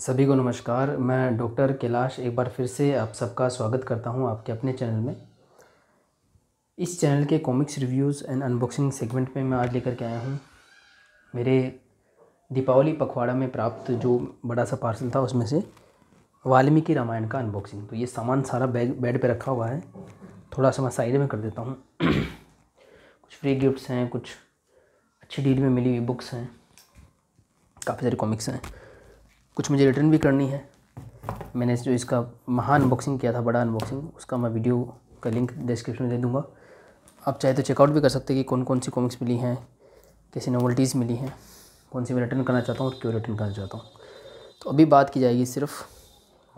सभी को नमस्कार मैं डॉक्टर कैलाश एक बार फिर से आप सबका स्वागत करता हूं आपके अपने चैनल में इस चैनल के comics reviews and unboxing segment में मैं आज लेकर के आया हूं मेरे दीपावली पखवाड़ा में प्राप्त जो बड़ा सा पार्सल था उसमें से वाल्मीकि रामायण का अनबॉक्सिंग तो ये सामान सारा बैग बेड पर रखा हुआ है थोड़ा सा मैं साइड में कर देता हूँ कुछ फ्री गिफ्ट्स हैं कुछ अच्छी डील में मिली हुई बुक्स हैं काफ़ी सारी कॉमिक्स हैं कुछ मुझे रिटर्न भी करनी है मैंने जो इसका महान अनबॉक्सिंग किया था बड़ा अनबॉक्सिंग उसका मैं वीडियो का लिंक डिस्क्रिप्शन में दे दूँगा आप चाहे तो चेकआउट भी कर सकते हैं कि कौन कौन सी कॉमिक्स मिली हैं कैसी नॉवल्टीज़ मिली हैं कौन सी मैं रिटर्न करना चाहता हूँ और क्यों रिटर्न करना चाहता हूँ तो अभी बात की जाएगी सिर्फ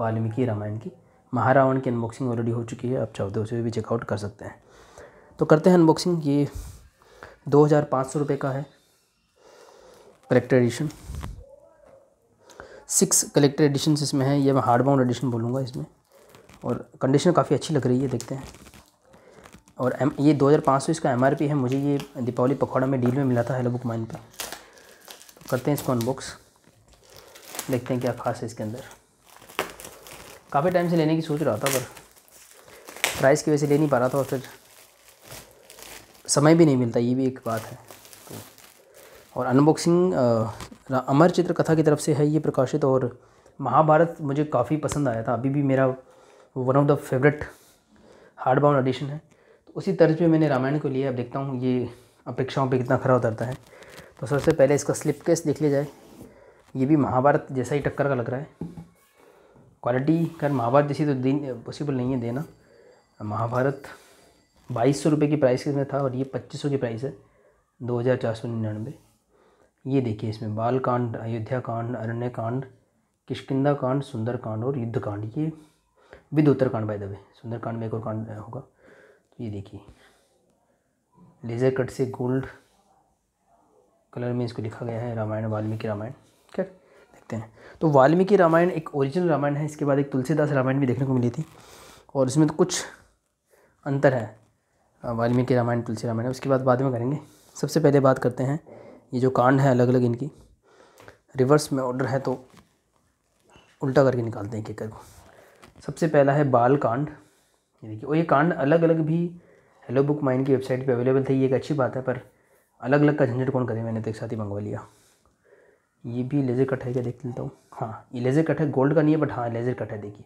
वाल्मीकि रामायण की महारावण की अनबॉक्सिंग ऑलरेडी हो चुकी है आप चाहो तो उसे भी चेकआउट कर सकते हैं तो करते हैं अनबॉक्सिंग ये दो हज़ार पाँच सौ रुपये का है collector edition six collector edition इसमें है ये मैं हार्ड बाउंड एडिशन बोलूँगा इसमें और कंडीशन काफ़ी अच्छी लग रही है देखते हैं और एम ये दो हज़ार पाँच सौ इसका एम आर पी है मुझे ये दीपावली पकौड़ा में डील में मिला था हेलो बुक माइन पर तो करते हैं इसको अनबॉक्स देखते हैं क्या खास है इसके अंदर काफ़ी टाइम से लेने की सोच रहा था पर प्राइस की वजह से ले नहीं पा रहा था और फिर समय भी नहीं मिलता ये भी एक बात है तो और अनबॉक्सिंग अमर चित्र कथा की तरफ से है ये प्रकाशित और महाभारत मुझे काफ़ी पसंद आया था अभी भी मेरा one of the favourite hardbound edition है तो उसी तर्ज पे मैंने रामायण को लिया अब देखता हूँ ये अपेक्षाओं पे कितना खरा उतरता है तो सबसे पहले इसका स्लिप केस देख लिया जाए ये भी महाभारत जैसा ही टक्कर का लग रहा है क्वालिटी खैर महाभारत जैसी तो दिन पॉसिबल नहीं है देना महाभारत बाईस सौ रुपये की प्राइस में था और ये पच्चीस सौ की प्राइस है दो हज़ार चार सौ निन्यानवे ये देखिए इसमें बाल कांड अयोध्या कांड अरण्य कांड किशकिदा कांड सुंदर कांड और युद्ध कांड ये विद उत्तर कांड बाय द वे सुंदर कांड में एक और कांड होगा तो ये देखिए लेज़र कट से गोल्ड कलर में इसको लिखा गया है रामायण वाल्मीकि रामायण क्या देखते हैं तो वाल्मीकि रामायण एक ओरिजिनल रामायण है इसके बाद एक तुलसीदास रामायण भी देखने को मिली थी और इसमें तो कुछ अंतर है वाल्मीकि रामायण तुलसी रामायण उसके बाद बाद में करेंगे सबसे पहले बात करते हैं ये जो कांड है अलग अलग इनकी रिवर्स में ऑर्डर है तो उल्टा करके निकालते हैं एक को सबसे पहला है बाल कांड देखिए और ये कांड अलग अलग भी हेलो बुक माइंड की वेबसाइट पे अवेलेबल थे ये एक अच्छी बात है पर अलग अलग का झंझट कौन करे मैंने तो एक साथ ही मंगवा लिया ये भी लेज़र कट है क्या देख लेता हूँ हाँ ये लेज़र कट है गोल्ड का नहीं है बट हाँ लेज़र कट है देखिए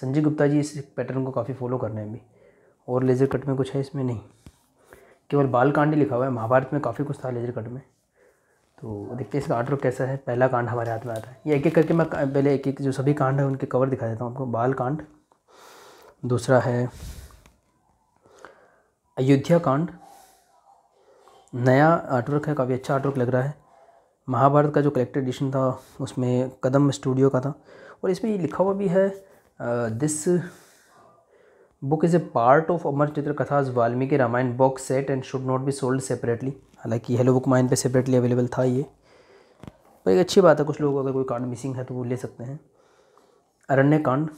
संजय गुप्ता जी इस पैटर्न को काफ़ी फॉलो कर रहे हैं अभी और लेज़र कट में कुछ है इसमें नहीं केवल बाल कांड ही लिखा हुआ है महाभारत में काफ़ी कुछ था लेज़र कट में तो देखते हैं इसका आर्डर कैसा है पहला कांड हमारे हाथ में आता है ये एक एक करके मैं पहले एक एक जो सभी कांड है उनके कवर दिखा देता हूँ आपको बाल कांड दूसरा है अयोध्या कांड नया आर्टवर्क है काफ़ी अच्छा आर्टवर्क लग रहा है महाभारत का जो कलेक्टेड एडिशन था उसमें कदम स्टूडियो का था और इसमें ये लिखा हुआ भी है this book is a part of Amar Chitra Kathas Valmiki Ramayana box set and should not be sold separately हालांकि हेलो बुक माइन पे सेपरेटली अवेलेबल था ये पर एक अच्छी बात है कुछ लोग अगर कोई कांड मिसिंग है तो वो ले सकते हैं अरण्य कांड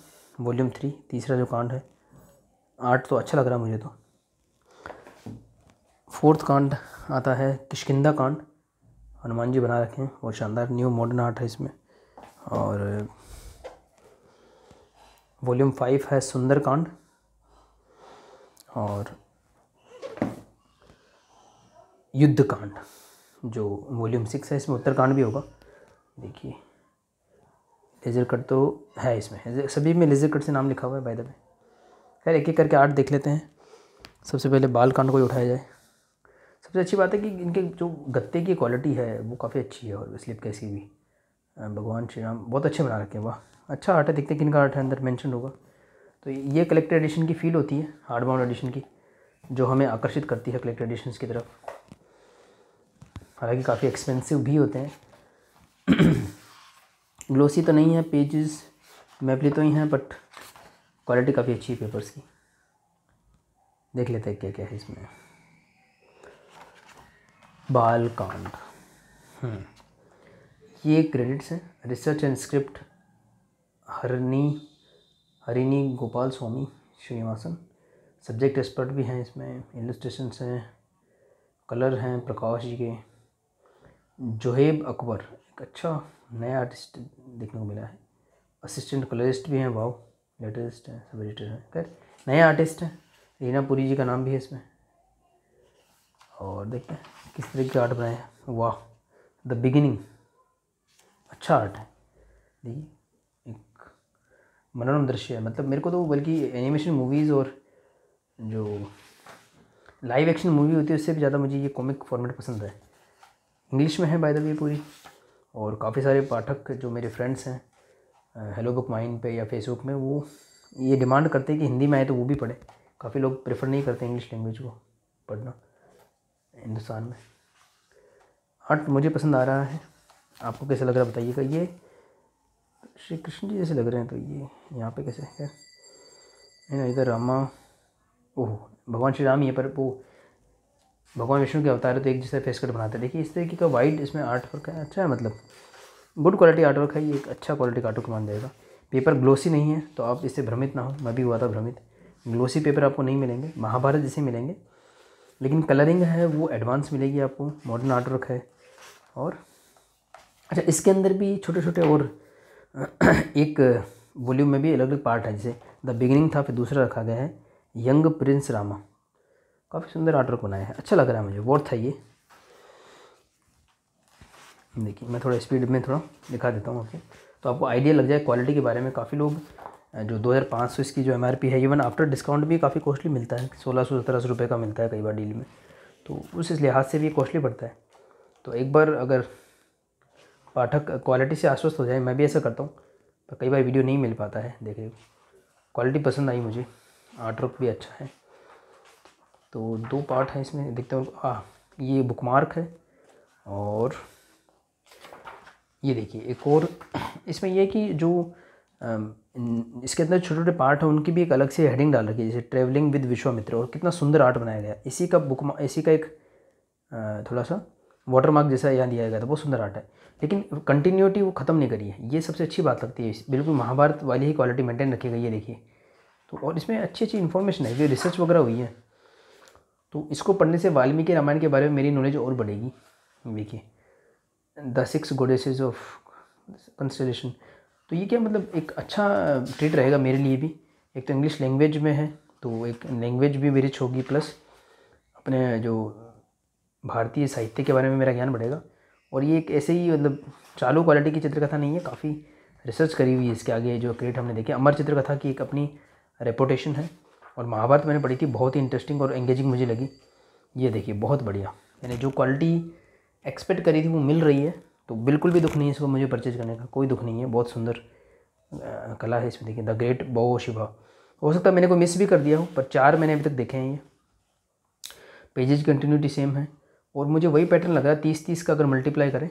वॉल्यूम थ्री तीसरा जो कांड है आर्ट तो अच्छा लग रहा मुझे तो फोर्थ कांड आता है किशकिंदा कांड हनुमान जी बना रखे हैं बहुत शानदार न्यू मॉडर्न आर्ट है इसमें और वॉल्यूम फाइव है सुंदर कांड और युद्धकांड जो वॉल्यूम सिक्स है इसमें उत्तरकांड भी होगा देखिए लेजर कट तो है इसमें सभी में लेजर कट से नाम लिखा हुआ है बाय द वे खैर एक एक करके आर्ट देख लेते हैं सबसे पहले बाल कांड को ही उठाया जाए सबसे अच्छी बात है कि इनके जो गत्ते की क्वालिटी है वो काफ़ी अच्छी है और स्लिप कैसी भी भगवान श्री राम बहुत अच्छे बना रखे हैं वाह अच्छा आर्ट है देखते हैं किन का आर्ट है अंदर मैंशन होगा तो ये कलेक्टर एडिशन की फील होती है हार्ड बाउंड एडिशन की जो हमें आकर्षित करती है कलेक्टर एडिशन की तरफ हालांकि काफ़ी एक्सपेंसिव भी होते हैं ग्लोसी तो नहीं है पेजेस मैपली तो ही हैं बट क्वालिटी काफ़ी अच्छी है पेपर्स की देख लेते हैं क्या क्या है इसमें बाल कांड हम्म। ये क्रेडिट्स हैं research and script Harni Harini Gopal Swami Srinivasan subject expert भी हैं इसमें इलस्ट्रेशंस हैं कलर हैं प्रकाश जी के जोहेब अकबर एक अच्छा नया आर्टिस्ट देखने को मिला है असिस्टेंट कलरिस्ट भी हैं वाओ लेटरिस्ट हैं सब एडिटर हैं खैर नए आर्टिस्ट हैं रीना पुरी जी का नाम भी है इसमें और देखते हैं किस तरीके की आर्ट बनाए वाह द बिगिनिंग अच्छा आर्ट है देखिए मनोरम दृश्य है मतलब मेरे को तो बल्कि एनिमेशन मूवीज़ और जो लाइव एक्शन मूवी होती है उससे भी ज़्यादा मुझे ये कॉमिक फॉर्मेट पसंद है इंग्लिश में है बाय द वे पूरी और काफ़ी सारे पाठक जो मेरे फ्रेंड्स हैं हेलो बुक माइंड पे या फेसबुक में वो ये डिमांड करते हैं कि हिंदी में आए तो वो भी पढ़े काफ़ी लोग प्रेफर नहीं करते इंग्लिश लैंग्वेज को पढ़ना हिंदुस्तान में आर्ट मुझे पसंद आ रहा है आपको कैसा लग रहा है बताइएगा ये श्री कृष्ण जी जैसे लग रहे हैं तो ये यहाँ पे कैसे है ना इधर रामा ओह भगवान श्री राम ही है पर वो भगवान विष्णु के अवतार तो एक जैसे फेस कट बनाते हैं देखिए इस तरीके का वाइट इसमें आर्ट वर्क है अच्छा है मतलब गुड क्वालिटी आर्ट वर्क है ये एक अच्छा क्वालिटी का आर्ट वर्क मान जाएगा पेपर ग्लोसी नहीं है तो आप इससे भ्रमित ना हो मैं भी हुआ था भ्रमित ग्लोसी पेपर आपको नहीं मिलेंगे महाभारत जैसे मिलेंगे लेकिन कलरिंग है वो एडवांस मिलेगी आपको मॉडर्न आर्ट वर्क है और अच्छा इसके अंदर भी छोटे छोटे और एक वॉल्यूम में भी अलग अलग पार्ट है जैसे द बिगिनिंग था फिर दूसरा रखा गया है यंग प्रिंस रामा काफ़ी सुंदर आर्टवर्क बनाया है अच्छा लग रहा है मुझे वर्थ था ये देखिए मैं थोड़ा स्पीड में थोड़ा दिखा देता हूँ आपको तो आपको आइडिया लग जाए क्वालिटी के बारे में काफ़ी लोग जो 2500 इसकी जो एम है इवन आफ्टर डिस्काउंट भी काफ़ी कॉस्टली मिलता है सोलह सौ सत्रह सौ रुपये का मिलता है कई बार डील में तो उस इस लिहाज से भी कॉस्टली पड़ता है तो एक बार अगर पाठक क्वालिटी से आश्वस्त हो जाए मैं भी ऐसा करता हूँ पर कई बार वीडियो नहीं मिल पाता है देखिए क्वालिटी पसंद आई मुझे आर्टवर्क भी अच्छा है तो दो पार्ट हैं इसमें देखते हूँ ये बुकमार्क है और ये देखिए एक और इसमें यह कि जो इसके अंदर छोटे छोटे पार्ट हैं उनकी भी एक अलग से हेडिंग डाल रखी है जैसे ट्रेवलिंग विद विश्वामित्र और कितना सुंदर आर्ट बनाया गया इसी का बुक इसी का एक थोड़ा सा वाटर मार्क जैसा यहाँ दिया गया था बहुत सुंदर आर्ट है लेकिन कंटिन्यूटी वो ख़त्म नहीं करी है ये सबसे अच्छी बात लगती है बिल्कुल महाभारत वाली ही क्वालिटी मेंटेन रखी गई है देखिए तो और इसमें अच्छी अच्छी इन्फॉर्मेशन है जो रिसर्च वगैरह हुई है तो इसको पढ़ने से वाल्मीकि रामायण के बारे में मेरी नॉलेज और बढ़ेगी देखिए the six goddesses of constellation तो ये क्या मतलब एक अच्छा ट्रीट रहेगा मेरे लिए भी एक तो इंग्लिश लैंग्वेज में है तो एक लैंग्वेज भी मेरी होगी प्लस अपने जो भारतीय साहित्य के बारे में मेरा ज्ञान बढ़ेगा और ये एक ऐसे ही मतलब चालू क्वालिटी की चित्रकथा नहीं है काफ़ी रिसर्च करी हुई है इसके आगे जो क्रिएट हमने देखी अमर चित्रकथा की एक अपनी रेपोटेशन है और महाभारत मैंने पढ़ी थी बहुत ही इंटरेस्टिंग और एंगेजिंग मुझे लगी ये देखिए बहुत बढ़िया मैंने जो क्वालिटी एक्सपेक्ट करी थी वो मिल रही है तो बिल्कुल भी दुख नहीं है इसको मुझे परचेज करने का कोई दुख नहीं है बहुत सुंदर कला है इसमें देखिए द ग्रेट बो शिवा हो सकता है मैंने कोई मिस भी कर दिया हो पर चार मैंने अभी तक देखे हैं ये पेजेज कंटिन्यूटी सेम है और मुझे वही पैटर्न लग रहा है तीस तीस का अगर मल्टीप्लाई करें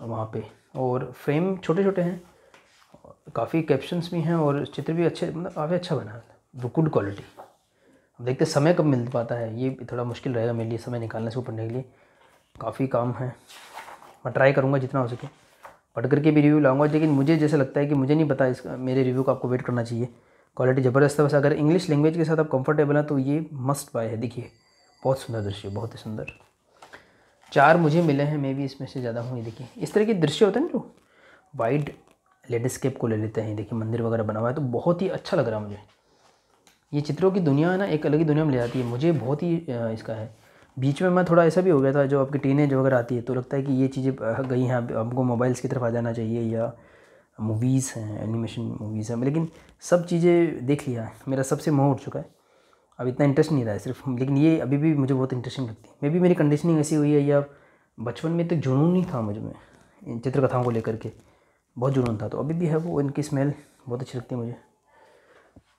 वहाँ पे और फ्रेम छोटे छोटे हैं काफ़ी कैप्शंस भी हैं और चित्र भी अच्छे मतलब काफ़ी अच्छा बना है गुड क्वालिटी अब देखते समय कब मिल पाता है ये थोड़ा मुश्किल रहेगा मेरे लिए समय निकालने से पढ़ने के लिए काफ़ी काम है मैं ट्राई करूँगा जितना हो सके पढ़ करके भी रिव्यू लाऊंगा लेकिन मुझे जैसे लगता है कि मुझे नहीं पता इसका मेरे रिव्यू को आपको वेट करना चाहिए क्वालिटी ज़बरदस्त है बस अगर इंग्लिश लैंग्वेज के साथ आप कंफर्टेबल हैं तो ये मस्ट बाय है देखिए बहुत सुंदर दृश्य बहुत ही सुंदर चार मुझे मिले हैं मैं भी इसमें से ज़्यादा हूँ ये देखिए इस तरह के दृश्य होते हैं जो वाइड लैंडस्केप को ले लेते हैं देखिए मंदिर वगैरह बना हुआ है तो बहुत ही अच्छा लग रहा है मुझे ये चित्रों की दुनिया है ना एक अलग ही दुनिया में ले जाती है मुझे बहुत ही इसका है बीच में मैं थोड़ा ऐसा भी हो गया था जो आपकी एज वगैरह आती है तो लगता है कि ये चीज़ें गई हैं आपको मोबाइल्स की तरफ आ जाना चाहिए या मूवीज़ हैं एनिमेशन मूवीज़ हैं लेकिन सब चीज़ें देख लिया है मेरा सबसे मोह उठ चुका है अब इतना इंटरेस्ट नहीं रहा है सिर्फ लेकिन ये अभी भी मुझे बहुत इंटरेस्टिंग लगती है मे भी मेरी कंडीशनिंग ऐसी हुई है या बचपन में तो जुनून नहीं था मुझे में चित्रकथाओं को लेकर के बहुत जुनून था तो अभी भी है वो इनकी स्मेल बहुत अच्छी लगती है मुझे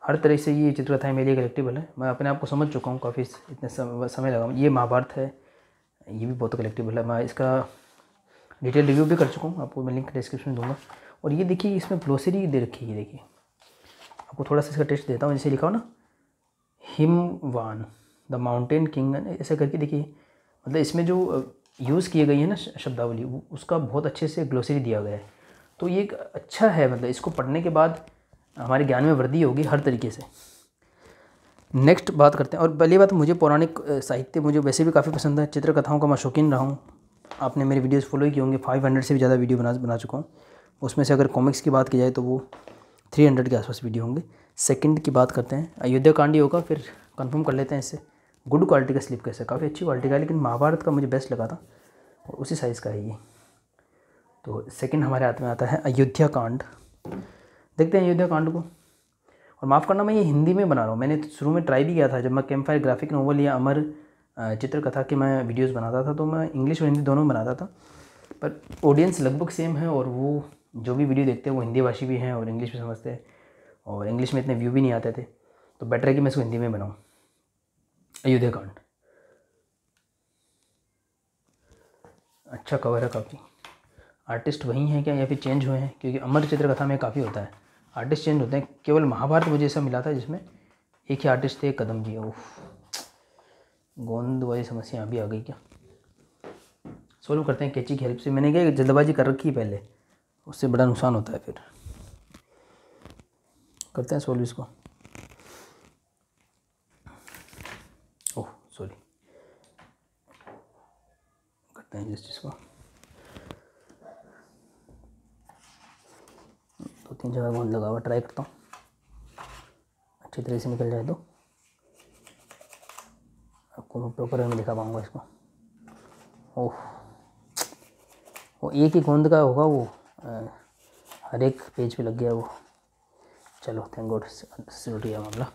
हर तरह से ये चित्रकथाएँ मेरे लिए कलेक्टिबल है मैं अपने आप को समझ चुका हूँ काफ़ी इतने समय लगा ये महाभारत है ये भी बहुत कलेक्टिबल है मैं इसका डिटेल रिव्यू भी कर चुका हूँ आपको मैं लिंक डिस्क्रिप्शन में दूँगा और ये देखिए इसमें ग्लोसरी दे रखी है देखिए आपको थोड़ा सा इसका टेस्ट देता हूँ जैसे लिखा हो ना हिमवान द माउंटेन किंग ऐसे करके देखिए मतलब इसमें जो यूज़ किए गई है ना शब्दावली उसका बहुत अच्छे से ग्लोसरी दिया गया है तो ये एक अच्छा है मतलब इसको पढ़ने के बाद हमारे ज्ञान में वृद्धि होगी हर तरीके से नेक्स्ट बात करते हैं और पहली बात मुझे पौराणिक साहित्य मुझे वैसे भी काफ़ी पसंद है चित्रकथाओं का मैं शौकीन रहा हूँ आपने मेरे वीडियोस फॉलो ही किए होंगे 500 से भी ज़्यादा वीडियो बना बना चुका हूँ उसमें से अगर कॉमिक्स की बात की जाए तो वो थ्री हंड्रेड के आसपास वीडियो होंगे सेकंड की बात करते हैं अयोध्या कांड ही होगा फिर कंफर्म कर लेते हैं इससे गुड क्वालिटी का स्लिप कैसे काफ़ी अच्छी क्वालिटी का है लेकिन महाभारत का मुझे बेस्ट लगा था और उसी साइज़ का है ये तो सेकंड हमारे हाथ में आता है अयोध्या कांड देखते हैं अयोध्या कांड को और माफ़ करना मैं ये हिंदी में बना रहा हूँ मैंने शुरू में ट्राई भी किया था जब मैं कैम फायर ग्राफिक नोवल या अमर चित्रकथा के मैं वीडियोस बनाता था तो मैं इंग्लिश और हिंदी दोनों में बनाता था पर ऑडियंस लगभग सेम है और वो जो भी वीडियो देखते हैं वो हिंदी भाषी भी हैं और इंग्लिश भी समझते हैं और इंग्लिश में इतने व्यू भी नहीं आते थे तो बेटर है कि मैं इसको हिंदी में बनाऊँ अयोध्या कांड अच्छा कवर है काफ़ी आर्टिस्ट वही हैं क्या या फिर चेंज हुए हैं क्योंकि अमर चित्रकथा में काफ़ी होता है आर्टिस्ट चेंज होते हैं केवल महाभारत मुझे ऐसा मिला था जिसमें एक ही आर्टिस्ट थे कदम जी ओफ गोंद वाली समस्या अभी आ गई क्या सोल्व करते हैं कैची की हेल्प से मैंने क्या जल्दबाजी कर रखी है पहले उससे बड़ा नुकसान होता है फिर करते हैं सोल्व इसको ओह सॉरी करते हैं जस्ट इसको दो तीन जगह गोंद लगा हुआ ट्राई करता हूँ अच्छी तरह से निकल जाए तो आपको मैं प्रॉपर में दिखा पाऊँगा इसको ओह वो एक ही गोंद का होगा वो हर एक पेज पे लग गया वो चलो थैंक गॉड सिक्योरिटी है मामला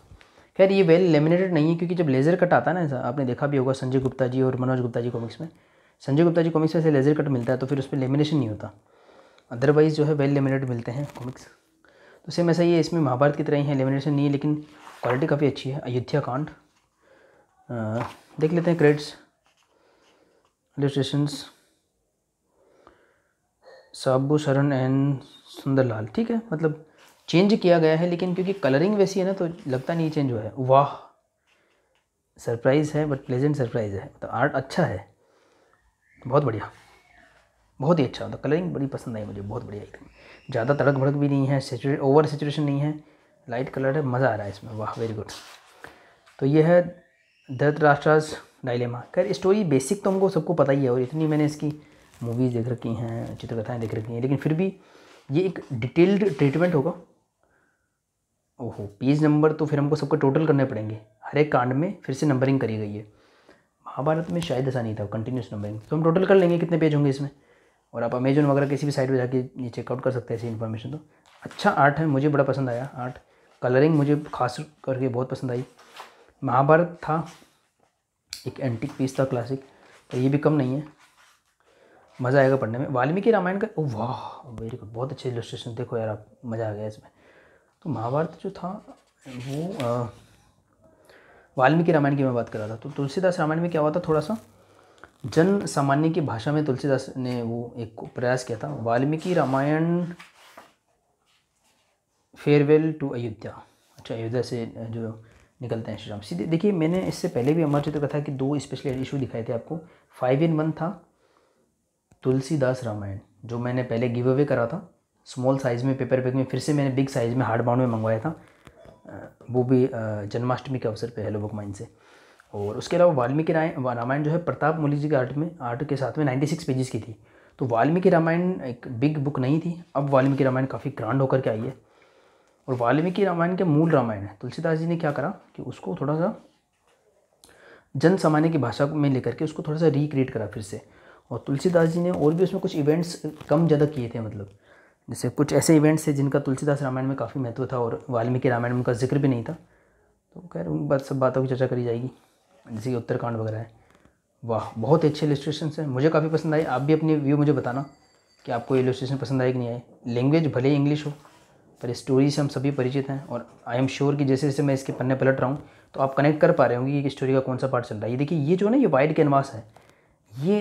खैर ये वेल लेमिनेटेड नहीं है क्योंकि जब लेज़र कट आता है ना आपने देखा भी होगा संजय गुप्ता जी और मनोज गुप्ता जी कॉमिक्स में संजय गुप्ता जी कॉमिक्स में से लेज़र कट मिलता है तो फिर उस पर लेमिनेशन नहीं होता अदरवाइज़ जो है वेल लेमिनेटेड मिलते हैं कॉमिक्स तो सेम ऐसा ही है इसमें महाभारत की तरह ही है लेमिनेशन नहीं है लेकिन क्वालिटी काफ़ी अच्छी है अयोध्या कांड देख लेते हैं क्रेड्स इलिस्ट्रेशंस साबू शरण एंड सुंदरलाल ठीक है मतलब चेंज किया गया है लेकिन क्योंकि कलरिंग वैसी है ना तो लगता नहीं चेंज हुआ है वाह सरप्राइज़ है बट प्लेजेंट सरप्राइज़ है तो आर्ट अच्छा है बहुत बढ़िया बहुत ही अच्छा मतलब तो कलरिंग बड़ी पसंद आई मुझे बहुत बढ़िया एकदम ज़्यादा तड़क भड़क भी नहीं है सेचुरे ओवर सेचुरेशन नहीं है लाइट कलर है मज़ा आ रहा है इसमें वाह वेरी गुड तो ये है धरत राष्ट्र डायलेमा खैर स्टोरी बेसिक तो हमको सबको पता ही है और इतनी मैंने इसकी मूवीज़ देख रखी हैं चित्रकथाएँ देख रखी हैं लेकिन फिर भी ये एक डिटेल्ड ट्रीटमेंट होगा ओहो पेज नंबर तो फिर हमको सबको टोटल करने पड़ेंगे हर एक कांड में फिर से नंबरिंग करी गई है महाभारत में शायद ऐसा नहीं था कंटिन्यूस नंबरिंग तो हम टोटल कर लेंगे कितने पेज होंगे इसमें और आप अमेजोन वगैरह किसी भी साइट पर जाके ये चेकआउट कर सकते हैं ऐसी इन्फॉर्मेशन तो अच्छा आर्ट है मुझे बड़ा पसंद आया आर्ट कलरिंग मुझे खास करके बहुत पसंद आई महाभारत था एक एंटिक पीस था क्लासिक पर ये भी कम नहीं है मज़ा आएगा पढ़ने में वाल्मीकि रामायण का ओ वाह वेरी गुड बहुत अच्छे इलस्ट्रेशन देखो यार आप मज़ा आ गया इसमें तो महाभारत जो था वो वाल्मीकि रामायण की मैं बात कर रहा था तो तुलसीदास रामायण में क्या हुआ था थोड़ा सा जन सामान्य की भाषा में तुलसीदास ने वो एक प्रयास किया था वाल्मीकि रामायण फेयरवेल टू अयोध्या अच्छा अयोध्या से जो निकलते हैं श्री राम सीधे देखिए मैंने इससे पहले भी चित्र कथा के दो स्पेशल इशू दिखाए थे आपको फाइव इन वन था तुलसीदास रामायण जो मैंने पहले गिव अवे करा था स्मॉल साइज़ में पेपर बैग में फिर से मैंने बिग साइज़ में हार्ड बाउंड में मंगवाया था वो भी जन्माष्टमी के अवसर पर हेलो बुक माइंड से और उसके अलावा वाल्मीकि रामायण जो है प्रताप मुली जी के आर्ट में आर्ट के साथ में नाइन्टी सिक्स पेजेस की थी तो वाल्मीकि रामायण एक बिग बुक नहीं थी अब वाल्मीकि रामायण काफ़ी ग्रांड होकर के आई है और वाल्मीकि रामायण के मूल रामायण है तुलसीदास जी ने क्या करा कि उसको थोड़ा सा जन सामान्य की भाषा में लेकर के उसको थोड़ा सा रिक्रिएट करा फिर से और तुलसीदास जी ने और भी उसमें कुछ इवेंट्स कम ज़्यादा किए थे मतलब जैसे कुछ ऐसे इवेंट्स थे जिनका तुलसीदास रामायण में काफ़ी महत्व था और वाल्मीकि रामायण में उनका जिक्र भी नहीं था तो खैर उन बात सब बातों की चर्चा करी जाएगी जैसे कि उत्तरकांड वगैरह है वाह बहुत अच्छे इलस्ट्रेशन हैं मुझे काफ़ी पसंद आए आप भी अपने व्यू मुझे बताना कि आपको इलस्ट्रेशन पसंद आए कि नहीं आए लैंग्वेज भले ही इंग्लिश हो पर स्टोरी से हम सभी परिचित हैं और आई एम श्योर कि जैसे जैसे मैं इसके पन्ने पलट रहा हूँ तो आप कनेक्ट कर पा रहे होंगे कि स्टोरी का कौन सा पार्ट चल रहा है ये देखिए ये जो है ना ये वाइट कैनवास है ये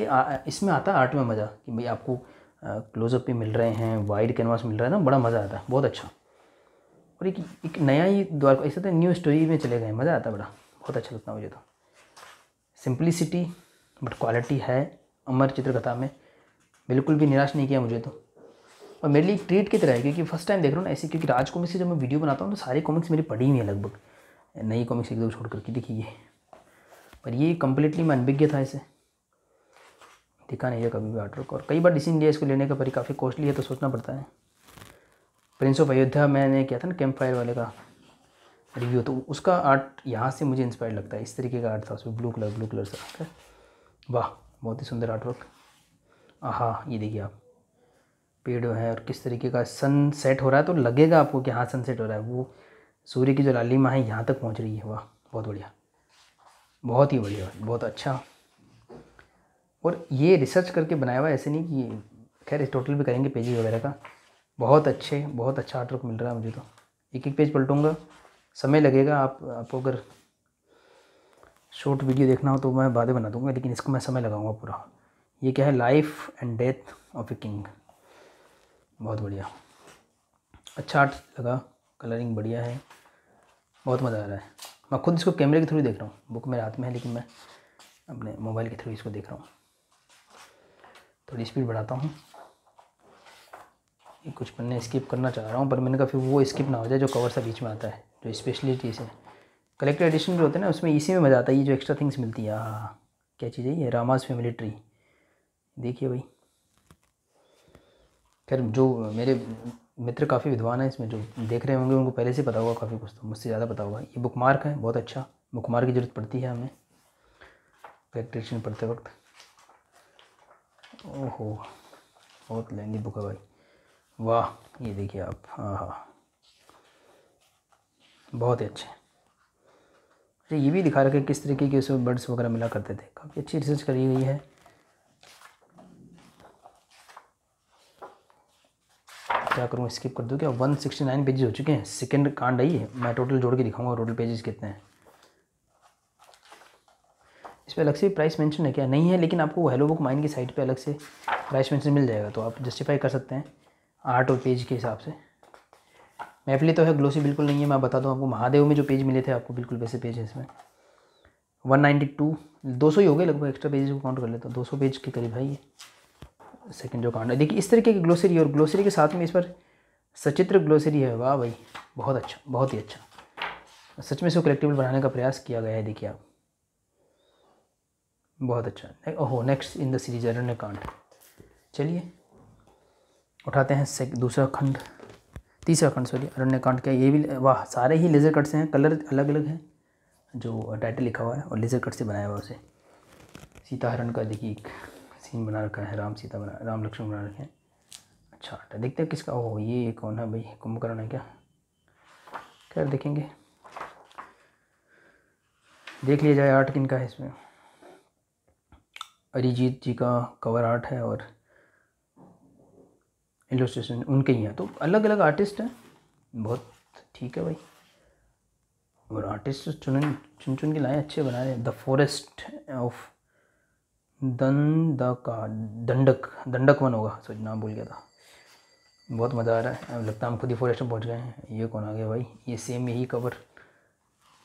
इसमें आता है आर्ट में मज़ा कि भाई आपको क्लोजअप भी मिल रहे हैं वाइड कैनवास मिल रहा है ना बड़ा मज़ा आता है बहुत अच्छा और एक एक नया ही द्वार ऐसे तो न्यू स्टोरी में चले गए मज़ा आता है बड़ा बहुत अच्छा लगता मुझे तो सिंप्लिसिटी बट क्वालिटी है अमर चित्रकथा में बिल्कुल भी निराश नहीं किया मुझे तो और मेरे लिए ट्रीट की तरह है क्योंकि फर्स्ट टाइम देख रहा हूँ ना ऐसे क्योंकि राज कॉमिक्स से जब मैं वीडियो बनाता हूँ तो सारी कॉमिक्स मेरी पढ़ी हुई है लगभग नई कॉमिक्स एकदम छोड़ करके देखिए पर ये कम्प्लीटली मैं अनभिज्ञ था इसे दिखा नहीं है कभी भी आर्टवर्क और कई बार डिस इंडिया इसको लेने का परी काफ़ी कॉस्टली है तो सोचना पड़ता है प्रिंस ऑफ अयोध्या मैंने किया था ना कैंप फायर वाले का रिव्यू तो उसका आर्ट यहाँ से मुझे इंस्पायर लगता है इस तरीके का आर्ट था उसमें ब्लू कलर ब्लू कलर से वाह बहुत ही सुंदर आर्टवर्क आहा ये देखिए आप पेड़ है और किस तरीके का सन सेट हो रहा है तो लगेगा आपको कि हाँ सन सेट हो रहा है वो सूर्य की जो लालिमा है यहाँ तक पहुँच रही है वाह बहुत बढ़िया बहुत ही बढ़िया बहुत अच्छा और ये रिसर्च करके बनाया हुआ ऐसे नहीं कि खैर टोटल भी करेंगे पेजेज वगैरह का बहुत अच्छे बहुत अच्छा आर्टवर्क मिल रहा है मुझे तो एक एक पेज पलटूंगा समय लगेगा आप आपको अगर शॉर्ट वीडियो देखना हो तो मैं बाद में बना दूंगा लेकिन इसको मैं समय लगाऊंगा पूरा ये क्या है life and death of a king बहुत बढ़िया अच्छा आर्ट लगा कलरिंग बढ़िया है बहुत मज़ा आ रहा है मैं खुद इसको कैमरे के थ्रू देख रहा हूँ बुक मेरे हाथ में है लेकिन मैं अपने मोबाइल के थ्रू इसको देख रहा हूँ थोड़ी स्पीड बढ़ाता हूँ ये कुछ पन्ने स्किप करना चाह रहा हूँ पर मैंने कहा फिर वो स्किप ना हो जाए जो कवर सा बीच में आता है जो स्पेशलिटी है कलेक्टर एडिशन जो होते हैं ना उसमें इसी में मज़ा आता है ये जो एक्स्ट्रा थिंग्स मिलती है हाँ क्या चीज़ है ये रामाज फैमिली ट्री देखिए भाई खैर जो मेरे मित्र काफ़ी विद्वान हैं इसमें जो देख रहे होंगे उनको पहले से पता होगा काफ़ी कुछ तो मुझसे ज़्यादा पता होगा ये बुक मार्क है बहुत अच्छा बुक मार्क की ज़रूरत पड़ती है हमें एडिशन पढ़ते वक्त ओहो बहुत लहंगी बुक है भाई वाह ये देखिए आप हाँ हाँ बहुत ही अच्छे अच्छा ये भी दिखा रहे हैं किस तरीके के उसमें बर्ड्स वगैरह मिला करते थे काफ़ी अच्छी रिसर्च करी गई है क्या करूँ स्किप कर दूँ क्या 169 पेजेज हो चुके हैं सेकंड कांड आई है मैं टोटल जोड़ के दिखाऊंगा टोटल पेजेस कितने हैं इस पर अलग से प्राइस मेंशन है क्या नहीं है लेकिन आपको हेलो बुक माइन की साइट पे अलग से प्राइस मेंशन मिल जाएगा तो आप जस्टिफाई कर सकते हैं आर्ट और पेज के हिसाब से मैपली तो है ग्लोसी बिल्कुल नहीं है मैं बता दूँ आपको महादेव में जो पेज मिले थे आपको बिल्कुल वैसे पेज है इसमें वन नाइन्टी टू दो सौ ही हो गए लगभग एक्स्ट्रा पेजेस को काउंट कर लेता तो दो सौ पेज के करीब है ये सेकंड जो काउंट है देखिए इस तरीके की ग्लोसरी और ग्लोसरी के साथ में इस पर सचित्र ग्लोसरी है वाह भाई बहुत अच्छा बहुत ही अच्छा सच में इसको कलेक्टेबल बनाने का प्रयास किया गया है देखिए आप बहुत अच्छा ओहो next in the series Aranya Kand चलिए उठाते हैं दूसरा खंड तीसरा खंड सॉरी अरण्य कांड क्या ये भी वाह सारे ही लेज़र कट से हैं कलर अलग अलग हैं जो टाइटल लिखा हुआ है और लेज़र कट से बनाया हुआ उसे सीता हरण का देखिए एक सीन बना रखा है राम सीता बना राम लक्ष्मण बना रखे हैं अच्छा आटा तो देखते हैं किसका ओह ये कौन है भाई कुंभकर्ण है क्या खैर देखेंगे देख लिया जाए आर्ट किन का है इसमें अरिजीत जी का कवर आर्ट है और इलोस्ट्रेशन उनके ही हैं तो अलग अलग आर्टिस्ट हैं बहुत ठीक है भाई और आर्टिस्ट तो चुन चुन चुन के लाए अच्छे बना रहे हैं द फॉरेस्ट ऑफ का दंडक दंडक वन होगा सोच नाम भूल गया था बहुत मज़ा आ रहा है अब लगता है हम खुद ही फॉरेस्ट में पहुँच गए हैं ये कौन आ गया भाई ये सेम यही कवर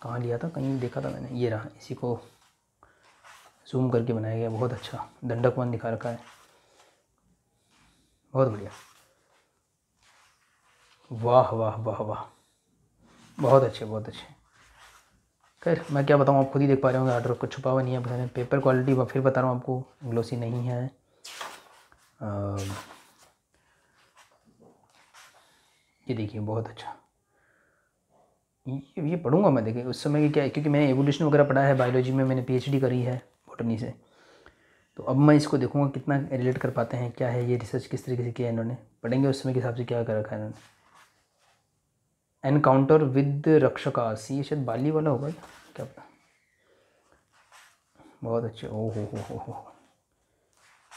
कहाँ लिया था कहीं देखा था मैंने ये रहा इसी को जूम करके बनाया गया बहुत अच्छा वन दिखा रखा है बहुत बढ़िया वाह वाह वाह वाह बहुत अच्छे बहुत अच्छे खैर मैं क्या बताऊँ आप खुद ही देख पा रहे होंगे आर्डर को छुपा हुआ नहीं है मैंने पेपर क्वालिटी फिर बता रहा हूँ आपको ग्लोसी नहीं है आ, ये देखिए बहुत अच्छा ये ये पढ़ूंगा मैं देखिए उस समय क्या है क्योंकि मैंने एवोल्यूशन वगैरह पढ़ा है बायोलॉजी में मैंने पीएचडी करी है कोटनी से तो अब मैं इसको देखूँगा कितना रिलेट कर पाते हैं क्या है ये रिसर्च किस तरीके से किया है इन्होंने पढ़ेंगे उस समय के हिसाब से क्या कर रखा है इन्होंने एनकाउंटर विद रक्षकास ये शायद बाली वाला होगा क्या पता बहुत अच्छे ओ हो हो हो हो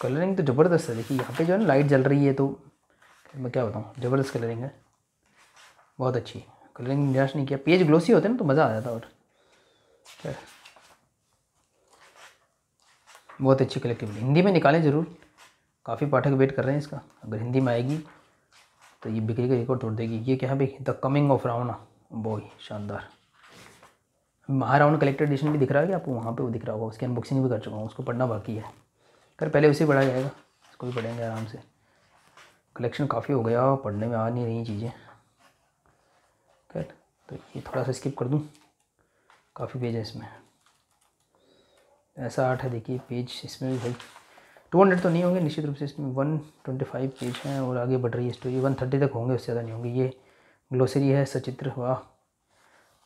कलरिंग तो ज़बरदस्त है देखिए यहाँ पे जो है ना लाइट जल रही है तो मैं क्या बताऊँ ज़बरदस्त कलरिंग है बहुत अच्छी कलरिंग निराश नहीं किया पेज ग्लोसी होते हैं ना तो मज़ा आ जाता और क्या बहुत अच्छी कलेक्टिविटी हिंदी में निकालें ज़रूर काफ़ी पाठक वेट कर रहे हैं इसका अगर हिंदी में आएगी तो ये बिक्री का रिकॉर्ड तोड़ देगी ये क्या है भाई the coming of Ravana boy शानदार महारावण कलेक्टर एडिशन भी दिख रहा है कि आपको वहाँ पे वो दिख रहा होगा उसकी अनबॉक्सिंग भी कर चुका हूँ उसको पढ़ना बाकी है कर पहले उसे पढ़ा जाएगा उसको भी पढ़ेंगे आराम से कलेक्शन काफ़ी हो गया पढ़ने में आ नहीं रही चीज़ें खैर तो ये थोड़ा सा स्किप कर दूँ काफ़ी पेज है इसमें ऐसा आठ है देखिए पेज इसमें भी भाई टू हंड्रेड तो नहीं होंगे निश्चित रूप से इसमें वन ट्वेंटी फाइव पेज हैं और आगे बढ़ रही है स्टोरी वन थर्टी तक होंगे उससे ज़्यादा नहीं होंगे ये ग्लोसरी है सचित्र वाह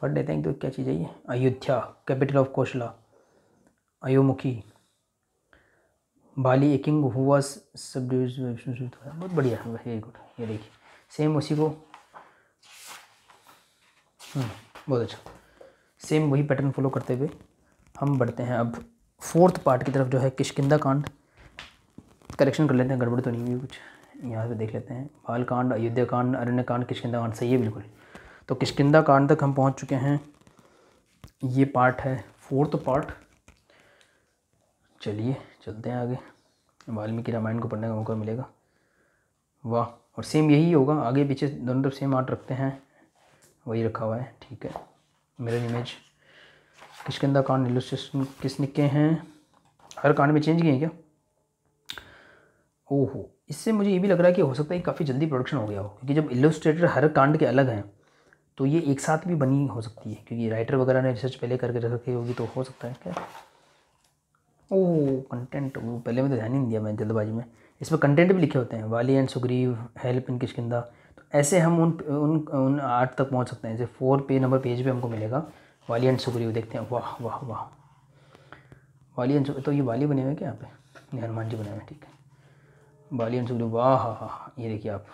पढ़ लेते हैं तो क्या चीज़ है ये Ayodhya capital of Kaushala Ayomukhi Bali a king हुआ सब बहुत बढ़िया है वेरी गुड ये देखिए सेम उसी को हम्म, बहुत अच्छा सेम वही पैटर्न फॉलो करते हुए हम बढ़ते हैं अब फोर्थ पार्ट की तरफ जो है किशकिंदा कांड करेक्शन कर लेते हैं गड़बड़ तो नहीं हुई कुछ यहाँ से देख लेते हैं बाल कांड अयोध्या कांड अरण्य कांड किशकिंदा कांड सही है बिल्कुल तो किशकिंदा कांड तक हम पहुँच चुके हैं ये पार्ट है फोर्थ पार्ट चलिए चलते हैं आगे वाल्मीकि रामायण को पढ़ने का मौका मिलेगा वाह और सेम यही होगा आगे पीछे दोनों तरफ सेम आर्ट रखते हैं वही रखा हुआ है ठीक है मेरा इमेज अंदर कान एलोस्ट्रेशन किसने के हैं हर कांड में चेंज किए हैं क्या ओहो इससे मुझे ये भी लग रहा है कि हो सकता है काफ़ी जल्दी प्रोडक्शन हो गया हो क्योंकि जब इलोस्ट्रेटर हर कांड के अलग हैं तो ये एक साथ भी बनी हो सकती है क्योंकि राइटर वगैरह ने रिसर्च पहले करके रखी होगी तो हो सकता है क्या ओह कंटेंट वो पहले में तो ध्यान ही नहीं दिया मैंने जल्दबाजी में इसमें कंटेंट भी लिखे होते हैं Vali and Sugriva help in Kishkindha तो ऐसे हम उन उन उन तक पहुंच सकते हैं जैसे फोर पे नंबर पेज पे हमको मिलेगा वाली एंड सुग्रीव देखते हैं वाह वाह वाह वाली एंड तो ये वाली बने हुए क्या यहाँ पे ये हनुमान जी बने हुए ठीक है वाली एंड सुग्रीव वाह हा हा ये देखिए आप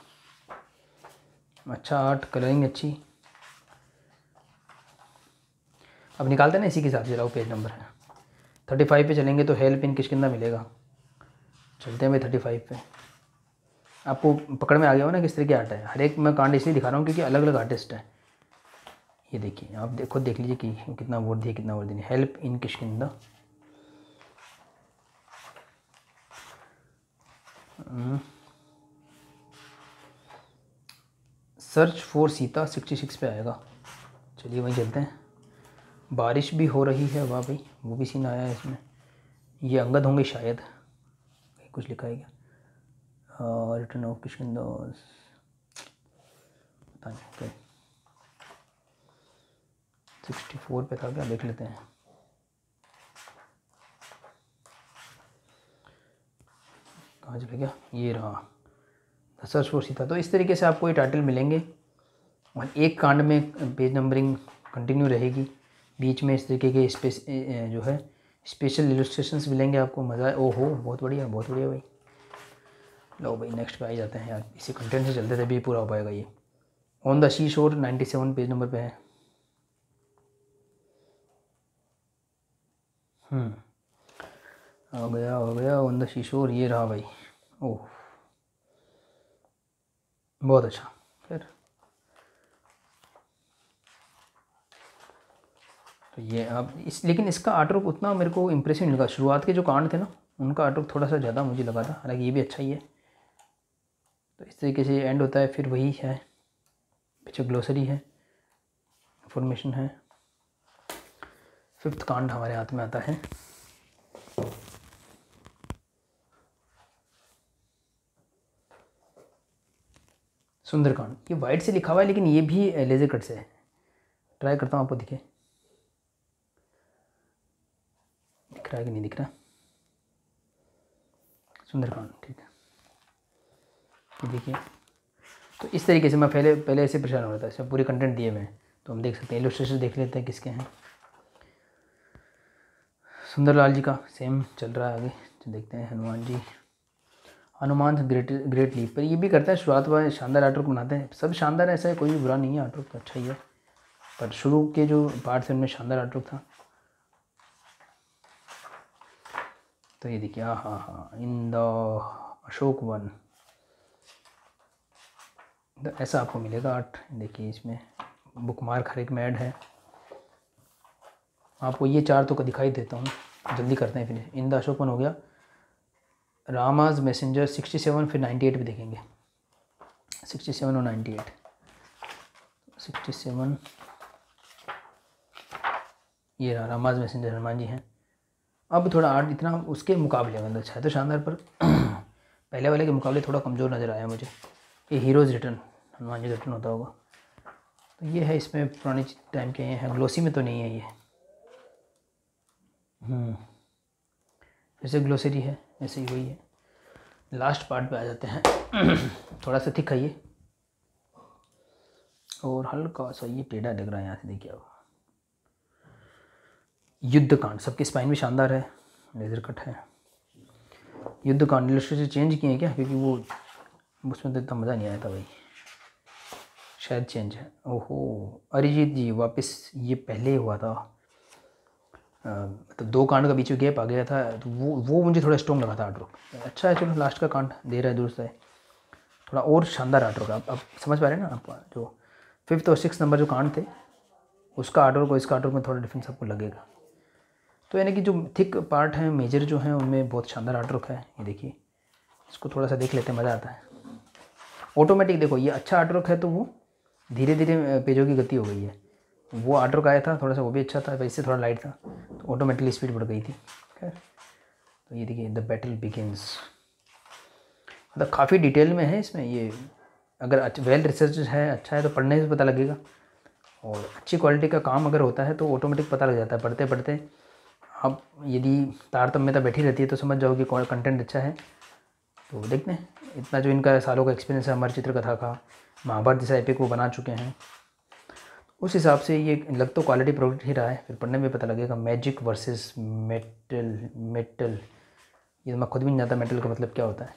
अच्छा आर्ट कलरिंग अच्छी अब निकालते हैं ना इसी के हिसाब से जरा पेज नंबर है थर्टी फाइव पर चलेंगे तो हेल्प इन अंदर मिलेगा चलते हैं भाई थर्टी फाइव पे आपको पकड़ में आ गया हो ना किस तरह के आर्ट है हर एक मैं कांड इसलिए दिखा रहा हूँ क्योंकि अलग अलग आर्टिस्ट हैं ये देखिए आप देखो देख लीजिए कि कितना वोट दिया कितना वोट दिया help in Kishkindha search for Sita sixty six पे आएगा चलिए वहीं चलते हैं बारिश भी हो रही है वाह भाई वो भी सीन आया है इसमें ये अंगद होंगे शायद कुछ लिखा है क्या रिटर्न ऑफ किशकिन पता नहीं सिक्सटी फोर पे था क्या देख लेते हैं कहाँ चले गया ये रहा द सर्च फॉर सीता तो इस तरीके से आपको ये टाइटल मिलेंगे और एक कांड में पेज नंबरिंग कंटिन्यू रहेगी बीच में इस तरीके के स्पेस जो है स्पेशल इलस्ट्रेशंस मिलेंगे आपको मज़ा ओ हो बहुत बढ़िया बहुत बढ़िया भाई लो भाई नेक्स्ट पे आ जाते हैं यार इसी कंटेंट से चलते थे भी पूरा हो पाएगा ये on the sea shore ninety seven page number पे है हो हाँ। गया हो गया ऑन द शीशो और ये रहा भाई ओह बहुत अच्छा फिर तो ये अब इस लेकिन इसका आर्टवर्क उतना मेरे को इम्प्रेसिव नहीं लगा शुरुआत के जो कांड थे ना उनका आर्टवर्क थोड़ा सा ज़्यादा मुझे लगा था हालांकि ये भी अच्छा ही है तो इस तरीके से एंड होता है फिर वही है पीछे ग्लोसरी है इंफॉर्मेशन है फिफ्थ कांड हमारे हाथ में आता है सुंदरकांड ये वाइट से लिखा हुआ है लेकिन ये भी लेजर कट से है ट्राई करता हूँ आपको दिखे दिख रहा है कि नहीं दिख रहा सुंदरकांड ठीक है ये देखिए तो इस तरीके से मैं पहले पहले ऐसे परेशान हो रहा था इसमें पूरे कंटेंट दिए हुए हैं तो हम देख सकते हैं इलोस्ट्रेशन देख लेते हैं किसके हैं सुंदरलाल जी का सेम चल रहा है आगे तो देखते हैं Hanuman ji Hanuman great great leap पर ये भी करते हैं शुरुआत में शानदार आर्टवर्क बनाते हैं सब शानदार ऐसा है कोई बुरा नहीं है आर्टवर्क तो अच्छा ही है पर शुरू के जो पार्ट थे उनमें शानदार आर्टवर्क था तो ये देखिए हाँ हाँ हाँ इन द अशोक वन तो ऐसा आपको मिलेगा आर्ट देखिए इसमें बुक मार्क हर एक मैड है आपको ये चार तो का दिखाई देता हूँ जल्दी करते हैं finish in the Ashok Van हो गया रामाज मैसेंजर सिक्सटी सेवन फिर नाइन्टी एट भी देखेंगे सिक्सटी सेवन और नाइन्टी एट सिक्सटी सेवन ये रहा रामाज मैसेंजर हनुमान जी हैं अब थोड़ा आर्ट इतना उसके मुकाबले में अच्छा है तो शानदार पर पहले वाले के मुकाबले थोड़ा कमज़ोर नज़र आया मुझे ये heroes return Hanuman ji return होता होगा तो ये है इसमें पुराने टाइम के हैं ग्लोसी में तो नहीं है ये जैसे हम्म। ग्लोसरी है ऐसे ही वही है लास्ट पार्ट पे आ जाते हैं थोड़ा सा थिक है ये और हल्का सा ये टेढ़ा लग रहा है यहाँ से देखिए अब युद्ध कांड सबके स्पाइन भी शानदार है लेजर कट है युद्ध कांड इलेस्ट्रेचर चेंज किए हैं क्या क्योंकि वो उसमें तो इतना मज़ा नहीं आया था भाई शायद चेंज है ओहो अरिजीत जी वापस ये पहले ही हुआ था तो दो कांड के बीच में गैप आ गया था तो वो वो मुझे थोड़ा स्ट्रॉन्ग लगा था आर्ट अच्छा है चलो लास्ट का कांड दे रहा है दूर से थोड़ा और शानदार आर्ट रॉक आप, समझ पा रहे हैं ना आप जो फिफ्थ और सिक्स नंबर जो कांड थे उसका आर्ट रॉक और इसका आर्ट में थोड़ा डिफरेंस आपको लगेगा तो यानी कि जो थिक पार्ट हैं मेजर जो हैं उनमें बहुत शानदार आर्ट है ये देखिए इसको थोड़ा सा देख लेते हैं मज़ा आता है ऑटोमेटिक देखो ये अच्छा आर्ट है तो वो धीरे धीरे पेजों की गति हो गई है वो आटो का आया था थोड़ा सा वो भी अच्छा था वैसे थोड़ा लाइट था तो ऑटोमेटिकली स्पीड बढ़ गई थी खैर तो ये देखिए द बैटल बिगिनस मतलब काफ़ी डिटेल में है इसमें ये अगर अच्छा, वेल रिसर्च है अच्छा है तो पढ़ने से पता लगेगा और अच्छी क्वालिटी का काम अगर होता है तो ऑटोमेटिक पता लग जाता है पढ़ते पढ़ते आप यदि तारतम्यता तो बैठी रहती है तो समझ जाओ कि कौन कंटेंट अच्छा है तो देखते हैं इतना जो इनका सालों का एक्सपीरियंस है अमर चित्रकथा का महाभारत जैसा एपिक वो बना चुके हैं उस हिसाब से ये लग तो क्वालिटी प्रोडक्ट ही रहा है फिर पढ़ने में पता लगेगा मैजिक वर्सेस मेटल मेटल ये तो मैं खुद भी नहीं जाता मेटल का मतलब क्या होता है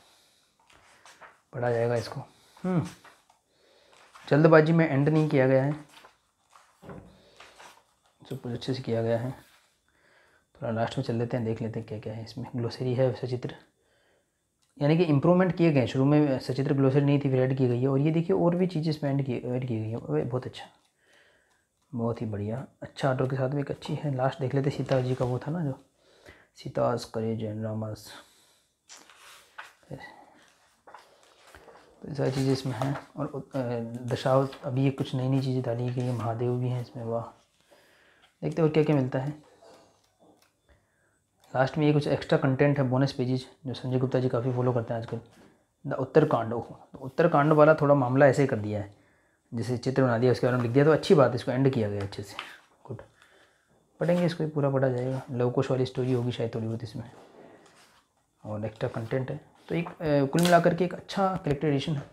पढ़ा जाएगा इसको हम्म। जल्दबाजी में एंड नहीं किया गया है सब कुछ अच्छे से किया गया है थोड़ा लास्ट में चल लेते हैं देख लेते हैं क्या क्या है इसमें ग्लोसरी है सचित्र यानी कि इम्प्रूवमेंट किए गए शुरू में सचित्र ग्लोसरी नहीं थी फिर ऐड की गई है और ये देखिए और भी चीज़ें इसमें ऐड की ऐड की गई है बहुत अच्छा बहुत ही बढ़िया अच्छा ऑर्डर के साथ भी एक अच्छी है लास्ट देख लेते सीता जी का वो था ना जो सीताज करेज एंड रामाज तो सारी चीज़ें इसमें हैं और दशावत अभी ये कुछ नई नई चीज़ें डाली गई है महादेव भी हैं इसमें वाह देखते हैं और क्या क्या मिलता है लास्ट में ये कुछ एक्स्ट्रा कंटेंट है बोनस पेजेज जो संजय गुप्ता जी काफ़ी फॉलो करते हैं आजकल द उत्तरकांड तो उत्तरकांड वाला थोड़ा मामला ऐसे कर दिया है जैसे चित्र बना दिया उसके बारे में लिख दिया तो अच्छी बात है इसको एंड किया गया अच्छे से गुड पढ़ेंगे इसको पूरा पढ़ा जाएगा कुश वाली स्टोरी होगी शायद थोड़ी बहुत इसमें और एक्स्ट्रा कंटेंट है तो एक कुल मिलाकर के एक अच्छा कलेक्टर एडिशन है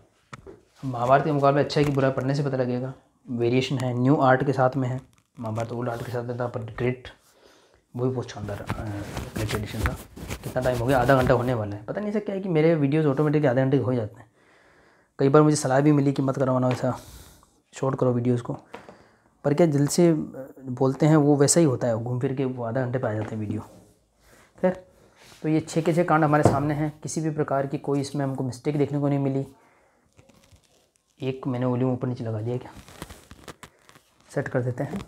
महाभारत के मुकाबले अच्छा है कि बुरा पढ़ने से पता लगेगा वेरिएशन है न्यू आर्ट के साथ में है महाभारत ओल्ड आर्ट के साथ में था पर ग्रेट वो भी बहुत शानदार कलेक्टर एडिशन था कितना टाइम हो गया आधा घंटा होने वाला है पता नहीं सर क्या है कि मेरे वीडियोज़ ऑटोमेटिकली आधे घंटे के हो जाते हैं कई बार मुझे सलाह भी मिली कि मत करवाना ऐसा शॉर्ट करो वीडियोज़ को पर क्या दिल से बोलते हैं वो वैसा ही होता है घूम फिर के वो आधा घंटे पर आ जाते हैं वीडियो खैर तो ये छः के छः कांड हमारे सामने हैं किसी भी प्रकार की कोई इसमें हमको मिस्टेक देखने को नहीं मिली एक मैंने वॉल्यूम ऊपर नीचे लगा दिया क्या सेट कर देते हैं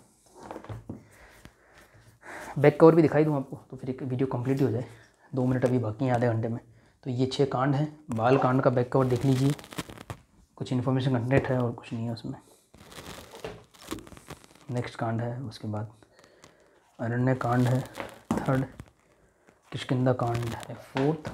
बैक कवर भी दिखाई दूँ आपको तो फिर एक वीडियो कम्प्लीट ही हो जाए दो मिनट अभी बाकी हैं आधे घंटे में तो ये छः कांड हैं बाल कांड का बैक कवर देख लीजिए कुछ इन्फॉर्मेशन कंटेंट है और कुछ नहीं है उसमें नेक्स्ट कांड है उसके बाद अरण्य कांड है थर्ड किशकिंदा कांड है फोर्थ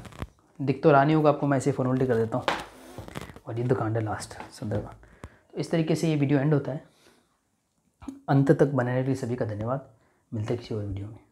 दिख तो रानी होगा आपको मैं ऐसे फॉर्मेलिटी कर देता हूँ और युद्ध कांड है लास्ट सुंदरकांड तो इस तरीके से ये वीडियो एंड होता है अंत तक बनाने के लिए सभी का धन्यवाद मिलते किसी और वीडियो में